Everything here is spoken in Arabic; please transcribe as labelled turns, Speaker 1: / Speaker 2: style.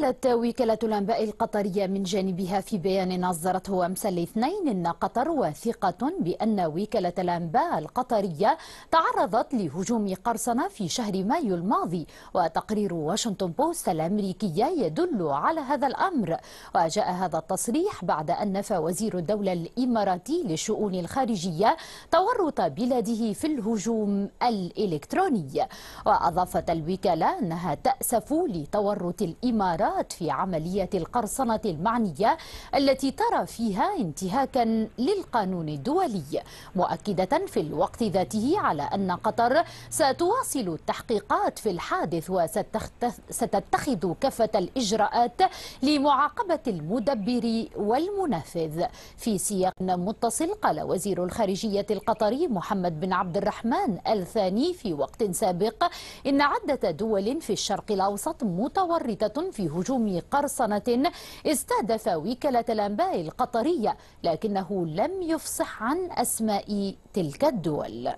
Speaker 1: قالت وكالة الأنباء القطرية من جانبها في بيان أصدرته أمس الاثنين إن قطر واثقة بأن وكالة الأنباء القطرية تعرضت لهجوم قرصنة في شهر مايو الماضي وتقرير واشنطن بوست الأمريكية يدل على هذا الأمر وجاء هذا التصريح بعد أن نفى وزير الدولة الإماراتي للشؤون الخارجية تورط بلاده في الهجوم الإلكتروني وأضافت الوكالة أنها تأسف لتورط الإمارات القرارات في عملية القرصنة المعنية التي ترى فيها انتهاكا للقانون الدولي مؤكدة في الوقت ذاته على أن قطر ستواصل التحقيقات في الحادث وستتخذ كافة الإجراءات لمعاقبة المدبر والمنفذ في سياق متصل قال وزير الخارجية القطري محمد بن عبد الرحمن الثاني في وقت سابق إن عدة دول في الشرق الأوسط متورطة في بهجوم قرصنة استهدف وكالة الأنباء القطرية لكنه لم يفصح عن أسماء تلك الدول